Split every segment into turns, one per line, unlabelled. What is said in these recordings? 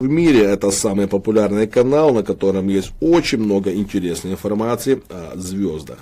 в мире. Это самый популярный канал, на котором есть очень много интересной информации о звездах.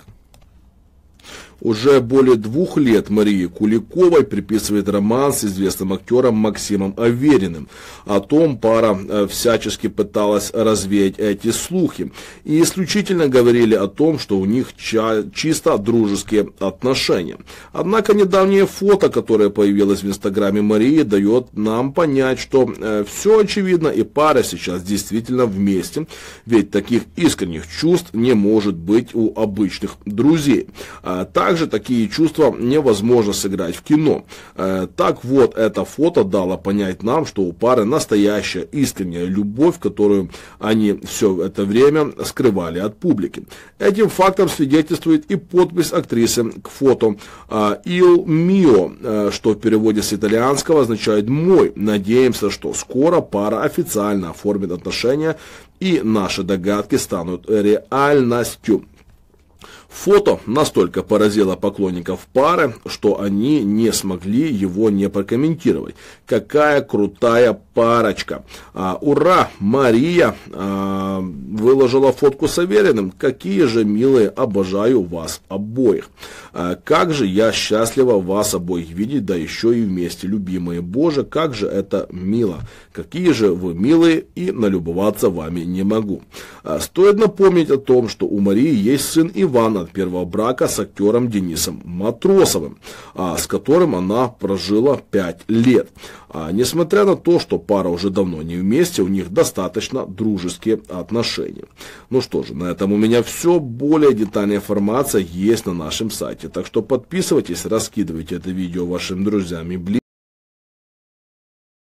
Уже более двух лет Марии Куликовой приписывает роман с известным актером Максимом Авериным. О том пара э, всячески пыталась развеять эти слухи. И исключительно говорили о том, что у них чисто дружеские отношения. Однако недавнее фото, которое появилось в инстаграме Марии, дает нам понять, что э, все очевидно и пара сейчас действительно вместе. Ведь таких искренних чувств не может быть у обычных друзей. А так также такие чувства невозможно сыграть в кино. Э, так вот, это фото дало понять нам, что у пары настоящая искренняя любовь, которую они все это время скрывали от публики. Этим фактом свидетельствует и подпись актрисы к фото «Il э, mio», э, что в переводе с итальянского означает «мой». Надеемся, что скоро пара официально оформит отношения и наши догадки станут реальностью фото настолько поразило поклонников пары, что они не смогли его не прокомментировать. Какая крутая парочка! А, ура! Мария! А, выложила фотку с Авериным. Какие же милые, обожаю вас обоих. А как же я счастлива вас обоих видеть, да еще и вместе, любимые. Боже, как же это мило. Какие же вы милые и налюбоваться вами не могу. А стоит напомнить о том, что у Марии есть сын Иван от первого брака с актером Денисом Матросовым, а, с которым она прожила 5 лет. Несмотря на то, что пара уже давно не вместе, у них достаточно дружеские отношения приложением. Ну что же, на этом у меня все. Более детальная информация есть на нашем сайте. Так что подписывайтесь, раскидывайте это видео вашим друзьям и близким.